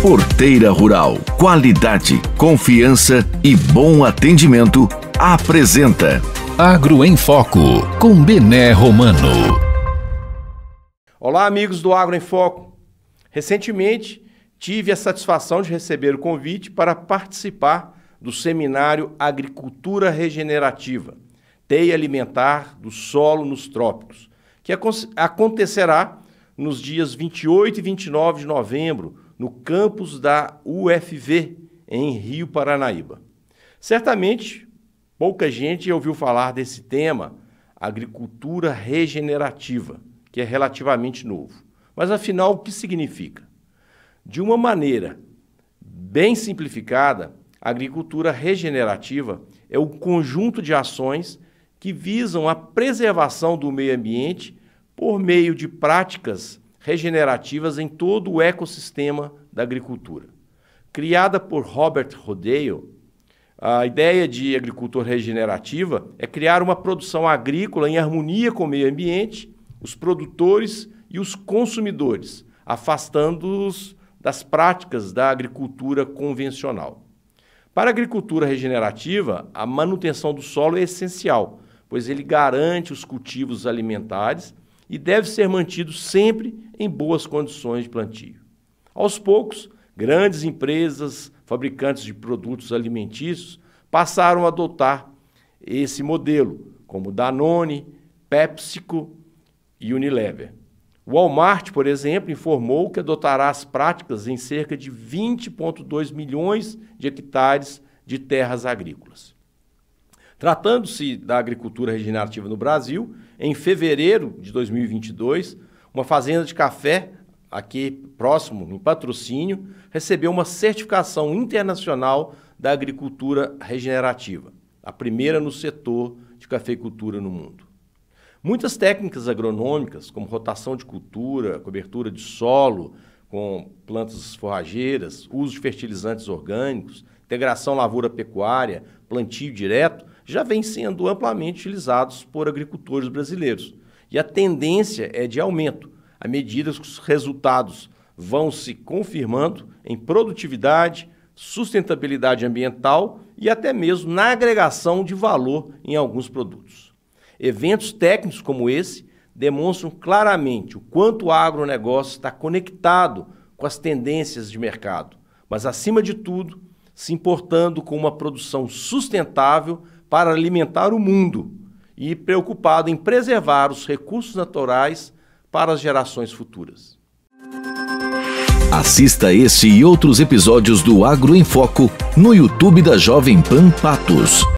Porteira Rural, qualidade, confiança e bom atendimento apresenta Agro em Foco com Bené Romano. Olá, amigos do Agro em Foco. Recentemente tive a satisfação de receber o convite para participar do seminário Agricultura Regenerativa, Teia Alimentar do Solo nos Trópicos, que acontecerá nos dias 28 e 29 de novembro no campus da UFV, em Rio Paranaíba. Certamente, pouca gente ouviu falar desse tema, agricultura regenerativa, que é relativamente novo. Mas afinal, o que significa? De uma maneira bem simplificada, a agricultura regenerativa é o conjunto de ações que visam a preservação do meio ambiente por meio de práticas regenerativas em todo o ecossistema da agricultura. Criada por Robert Rodeo, a ideia de agricultor regenerativa é criar uma produção agrícola em harmonia com o meio ambiente, os produtores e os consumidores, afastando-os das práticas da agricultura convencional. Para a agricultura regenerativa, a manutenção do solo é essencial, pois ele garante os cultivos alimentares e deve ser mantido sempre em boas condições de plantio. Aos poucos, grandes empresas, fabricantes de produtos alimentícios, passaram a adotar esse modelo, como Danone, PepsiCo e Unilever. O Walmart, por exemplo, informou que adotará as práticas em cerca de 20,2 milhões de hectares de terras agrícolas. Tratando-se da agricultura regenerativa no Brasil, em fevereiro de 2022, uma fazenda de café aqui próximo, em patrocínio, recebeu uma certificação internacional da agricultura regenerativa, a primeira no setor de cafeicultura no mundo. Muitas técnicas agronômicas, como rotação de cultura, cobertura de solo com plantas forrageiras, uso de fertilizantes orgânicos, integração lavoura-pecuária, plantio direto, já vêm sendo amplamente utilizados por agricultores brasileiros. E a tendência é de aumento, à medida que os resultados vão se confirmando em produtividade, sustentabilidade ambiental e até mesmo na agregação de valor em alguns produtos. Eventos técnicos como esse demonstram claramente o quanto o agronegócio está conectado com as tendências de mercado, mas, acima de tudo, se importando com uma produção sustentável para alimentar o mundo e preocupado em preservar os recursos naturais para as gerações futuras. Assista este e outros episódios do Agro em Foco no YouTube da Jovem Pan Patos.